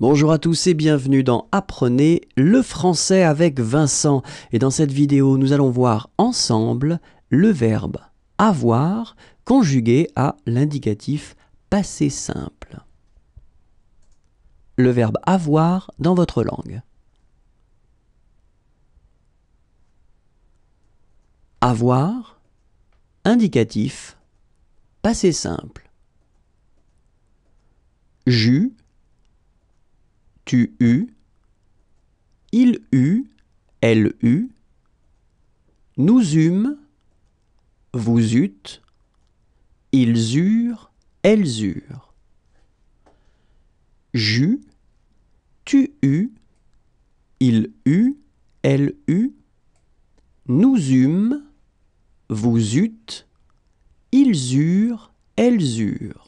Bonjour à tous et bienvenue dans Apprenez le français avec Vincent. Et dans cette vidéo, nous allons voir ensemble le verbe avoir conjugué à l'indicatif passé simple. Le verbe avoir dans votre langue. Avoir, indicatif, passé simple. Jus, tu eus, il eut, elle eut, nous eûmes, vous eûtes, ils eurent, elles eurent. J'u, tu eus, il eut, elle eut, nous eûmes, vous eûtes, ils eurent, elles eurent.